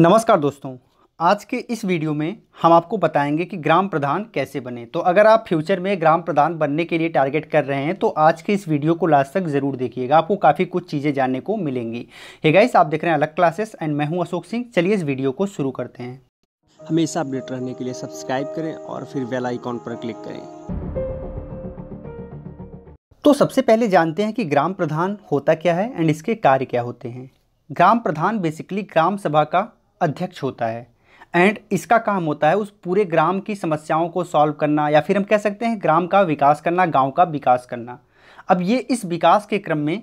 नमस्कार दोस्तों आज के इस वीडियो में हम आपको बताएंगे कि ग्राम प्रधान कैसे बने तो अगर आप फ्यूचर में ग्राम प्रधान बनने के लिए टारगेट कर रहे हैं तो आज के इस वीडियो को लास्ट तक जरूर देखिएगा आपको काफ़ी कुछ चीज़ें जानने को मिलेंगी हे गाइस आप देख रहे हैं अलग क्लासेस एंड मैं हूं अशोक सिंह चलिए इस वीडियो को शुरू करते हैं हमेशा अपडेट रहने के लिए सब्सक्राइब करें और फिर वेलाइकॉन आइकॉन पर क्लिक करें तो सबसे पहले जानते हैं कि ग्राम प्रधान होता क्या है एंड इसके कार्य क्या होते हैं ग्राम प्रधान बेसिकली ग्राम सभा का अध्यक्ष होता है एंड इसका काम होता है उस पूरे ग्राम की समस्याओं को सॉल्व करना या फिर हम कह सकते हैं ग्राम का विकास करना गांव का विकास करना अब ये इस विकास के क्रम में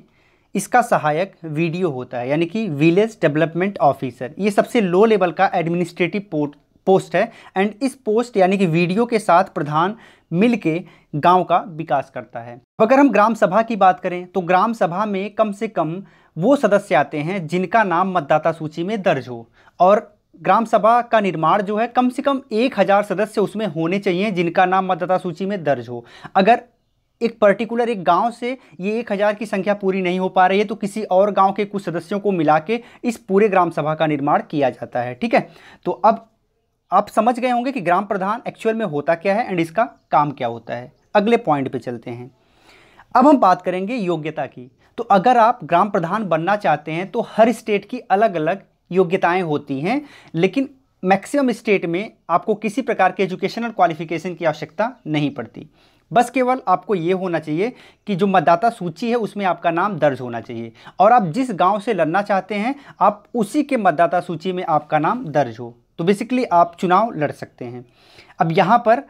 इसका सहायक वीडियो होता है यानी कि विलेज डेवलपमेंट ऑफिसर ये सबसे लो लेवल का एडमिनिस्ट्रेटिव पोस्ट पोस्ट है एंड इस पोस्ट यानी कि वीडियो के साथ प्रधान मिल के गाँव का विकास करता है अगर हम ग्राम सभा की बात करें तो ग्राम सभा में कम से कम वो सदस्य आते हैं जिनका नाम मतदाता सूची में दर्ज हो और ग्राम सभा का निर्माण जो है कम से कम एक हज़ार सदस्य उसमें होने चाहिए जिनका नाम मतदाता सूची में दर्ज हो अगर एक पर्टिकुलर एक गांव से ये एक हज़ार की संख्या पूरी नहीं हो पा रही है तो किसी और गांव के कुछ सदस्यों को मिला के इस पूरे ग्राम सभा का निर्माण किया जाता है ठीक है तो अब आप समझ गए होंगे कि ग्राम प्रधान एक्चुअल में होता क्या है एंड इसका काम क्या होता है अगले पॉइंट पे चलते हैं अब हम बात करेंगे योग्यता की तो अगर आप ग्राम प्रधान बनना चाहते हैं तो हर स्टेट की अलग अलग योग्यताएं होती हैं लेकिन मैक्सिमम स्टेट में आपको किसी प्रकार के एजुकेशनल क्वालिफिकेशन की आवश्यकता नहीं पड़ती बस केवल आपको ये होना चाहिए कि जो मतदाता सूची है उसमें आपका नाम दर्ज होना चाहिए और आप जिस गांव से लड़ना चाहते हैं आप उसी के मतदाता सूची में आपका नाम दर्ज हो तो बेसिकली आप चुनाव लड़ सकते हैं अब यहाँ पर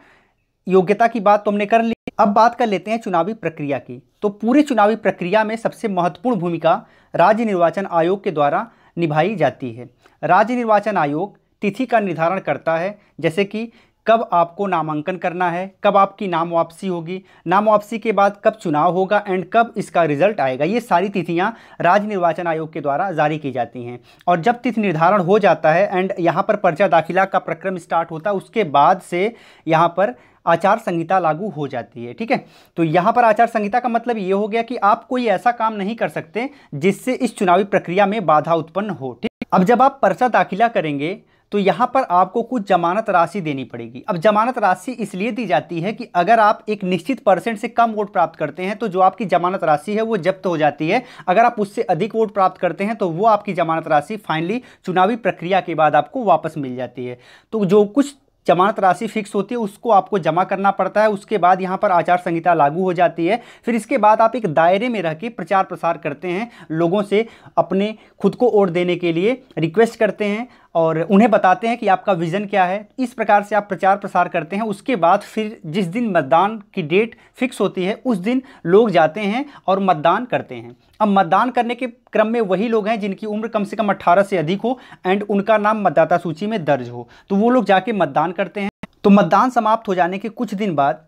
योग्यता की बात तो हमने कर ली अब बात कर लेते हैं चुनावी प्रक्रिया की तो पूरी चुनावी प्रक्रिया में सबसे महत्वपूर्ण भूमिका राज्य निर्वाचन आयोग के द्वारा निभाई जाती है राज्य निर्वाचन आयोग तिथि का निर्धारण करता है जैसे कि कब आपको नामांकन करना है कब आपकी नाम वापसी होगी नाम वापसी के बाद कब चुनाव होगा एंड कब इसका रिजल्ट आएगा ये सारी तिथियां राज्य निर्वाचन आयोग के द्वारा जारी की जाती हैं और जब तिथि निर्धारण हो जाता है एंड यहाँ पर पर्चा दाखिला का प्रक्रम स्टार्ट होता है उसके बाद से यहाँ पर आचार संहिता लागू हो जाती है ठीक है तो यहाँ पर आचार संहिता का मतलब ये हो गया कि आप कोई ऐसा काम नहीं कर सकते जिससे इस चुनावी प्रक्रिया में बाधा उत्पन्न हो ठीक अब जब आप पर्चा दाखिला करेंगे तो यहाँ पर आपको कुछ जमानत राशि देनी पड़ेगी अब जमानत राशि इसलिए दी जाती है कि अगर आप एक निश्चित परसेंट से कम वोट प्राप्त करते हैं तो जो आपकी जमानत राशि है वो जब्त हो जाती है अगर आप उससे अधिक वोट प्राप्त करते हैं तो वो आपकी जमानत राशि फाइनली चुनावी प्रक्रिया के बाद आपको वापस मिल जाती है तो जो कुछ जमानत राशि फिक्स होती है उसको आपको जमा करना पड़ता है उसके बाद यहाँ पर आचार संहिता लागू हो जाती है फिर इसके बाद आप एक दायरे में रह के प्रचार प्रसार करते हैं लोगों से अपने खुद को वोट देने के लिए रिक्वेस्ट करते हैं और उन्हें बताते हैं कि आपका विज़न क्या है इस प्रकार से आप प्रचार प्रसार करते हैं उसके बाद फिर जिस दिन मतदान की डेट फिक्स होती है उस दिन लोग जाते हैं और मतदान करते हैं अब मतदान करने के क्रम में वही लोग हैं जिनकी उम्र कम से कम 18 से अधिक हो एंड उनका नाम मतदाता सूची में दर्ज हो तो वो लोग जाके मतदान करते हैं तो मतदान समाप्त हो जाने के कुछ दिन बाद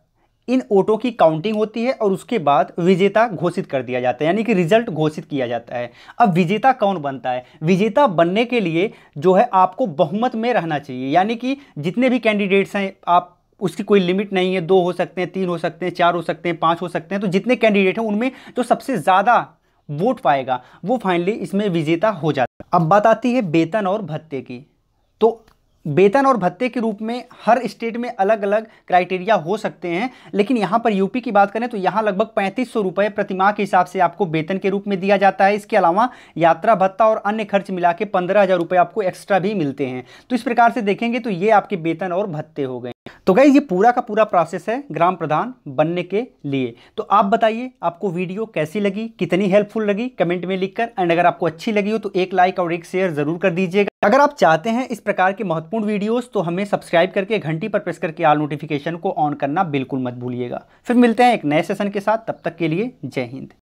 इन वोटों की काउंटिंग होती है और उसके बाद विजेता घोषित कर दिया जाता है यानी कि रिजल्ट घोषित किया जाता है अब विजेता कौन बनता है विजेता बनने के लिए जो है आपको बहुमत में रहना चाहिए यानी कि जितने भी कैंडिडेट्स हैं आप उसकी कोई लिमिट नहीं है दो हो सकते हैं तीन हो सकते हैं चार हो सकते हैं पाँच हो सकते हैं तो जितने कैंडिडेट हैं उनमें जो सबसे ज़्यादा वोट पाएगा वो फाइनली इसमें विजेता हो जाता है अब बात आती है वेतन और भत्ते की तो वेतन और भत्ते के रूप में हर स्टेट में अलग अलग क्राइटेरिया हो सकते हैं लेकिन यहाँ पर यूपी की बात करें तो यहाँ लगभग पैंतीस सौ रुपये प्रतिमाह के हिसाब से आपको वेतन के रूप में दिया जाता है इसके अलावा यात्रा भत्ता और अन्य खर्च मिला के पंद्रह हज़ार रुपये आपको एक्स्ट्रा भी मिलते हैं तो इस प्रकार से देखेंगे तो ये आपके वेतन और भत्ते हो गए तो गई ये पूरा का पूरा प्रोसेस है ग्राम प्रधान बनने के लिए तो आप बताइए आपको वीडियो कैसी लगी कितनी हेल्पफुल लगी कमेंट में लिखकर एंड अगर आपको अच्छी लगी हो तो एक लाइक और एक शेयर जरूर कर दीजिएगा अगर आप चाहते हैं इस प्रकार के महत्वपूर्ण वीडियोस तो हमें सब्सक्राइब करके घंटी पर प्रेस करके आल नोटिफिकेशन को ऑन करना बिल्कुल मत भूलिएगा फिर मिलते हैं एक नए सेशन के साथ तब तक के लिए जय हिंद